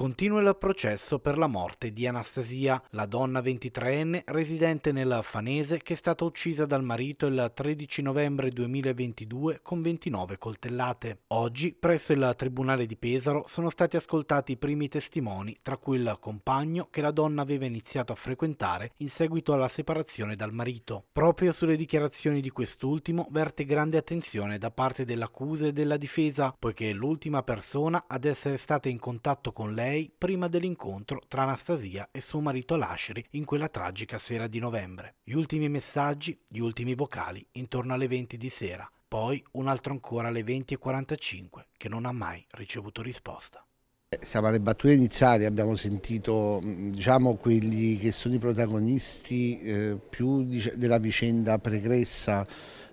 Continua il processo per la morte di Anastasia, la donna 23enne residente nella Fanese che è stata uccisa dal marito il 13 novembre 2022 con 29 coltellate. Oggi, presso il Tribunale di Pesaro, sono stati ascoltati i primi testimoni, tra cui il compagno che la donna aveva iniziato a frequentare in seguito alla separazione dal marito. Proprio sulle dichiarazioni di quest'ultimo verte grande attenzione da parte dell'accusa e della difesa, poiché l'ultima persona ad essere stata in contatto con lei lei prima dell'incontro tra Anastasia e suo marito Lashri in quella tragica sera di novembre. Gli ultimi messaggi, gli ultimi vocali intorno alle 20 di sera, poi un altro ancora alle 20.45 che non ha mai ricevuto risposta. Eh, siamo alle battute iniziali, abbiamo sentito mm, diciamo, quelli che sono i protagonisti eh, più dic della vicenda pregressa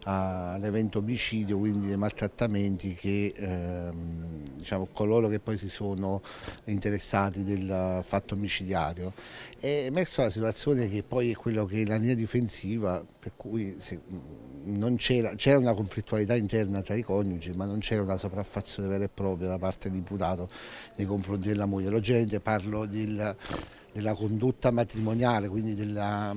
all'evento ah, omicidio, quindi dei maltrattamenti che ehm, diciamo, coloro che poi si sono interessati del fatto omicidiario. È emersa la situazione che poi è quello che la linea difensiva, per cui se, mm, c'era, una conflittualità interna tra i coniugi ma non c'era una sopraffazione vera e propria da parte dell'imputato nei confronti della moglie. Logicamente parlo del, della condotta matrimoniale, quindi della,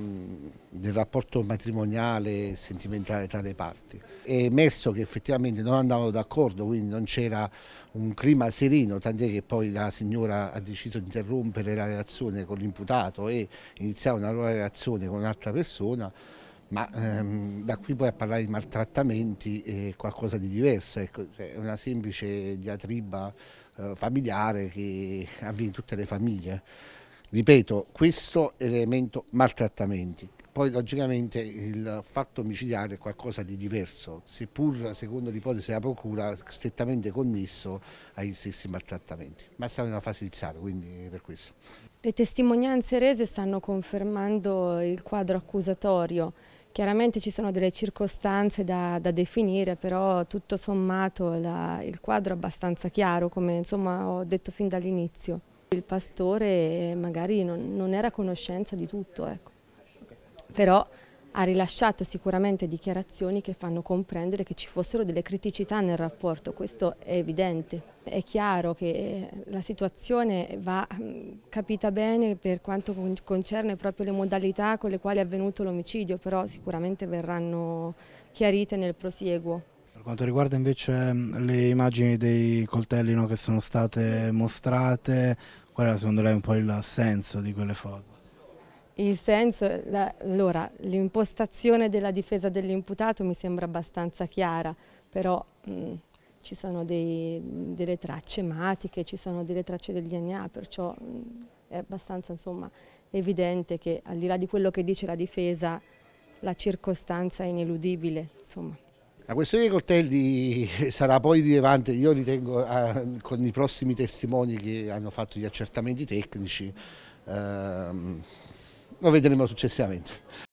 del rapporto matrimoniale e sentimentale tra le parti. È emerso che effettivamente non andavano d'accordo, quindi non c'era un clima sereno, tant'è che poi la signora ha deciso di interrompere la relazione con l'imputato e iniziare una nuova relazione con un'altra persona ma ehm, da qui poi a parlare di maltrattamenti è qualcosa di diverso, ecco, cioè, è una semplice diatriba eh, familiare che avviene in tutte le famiglie. Ripeto, questo è l'elemento maltrattamenti. Poi logicamente il fatto omicidiario è qualcosa di diverso, seppur secondo l'ipotesi della Procura strettamente connesso agli stessi maltrattamenti. Ma stiamo in una fase iniziale, quindi per questo. Le testimonianze rese stanno confermando il quadro accusatorio. Chiaramente ci sono delle circostanze da, da definire, però tutto sommato la, il quadro è abbastanza chiaro, come insomma, ho detto fin dall'inizio. Il pastore eh, magari non, non, era a conoscenza di tutto, ecco. però ha rilasciato sicuramente dichiarazioni che fanno comprendere che ci fossero delle criticità nel rapporto, questo è evidente. È chiaro che eh, la situazione va mm, capita bene per quanto concerne proprio le modalità con le quali è avvenuto l'omicidio, però sicuramente verranno chiarite nel prosieguo. Per quanto riguarda invece mm, le immagini dei coltelli no, che sono state mostrate, qual era secondo lei un po' il senso di quelle foto? Il senso, la, allora, l'impostazione della difesa dell'imputato mi sembra abbastanza chiara, però mh, mm, ci sono dei, delle tracce ematiche, ci sono delle tracce del DNA, perciò mh, mm, è abbastanza insomma, evidente che al di là di quello che dice la difesa, la circostanza è ineludibile. Insomma. La questione dei coltelli sarà poi rilevante, io ritengo, eh, con i prossimi testimoni che hanno fatto gli accertamenti tecnici, ehm, lo vedremo successivamente.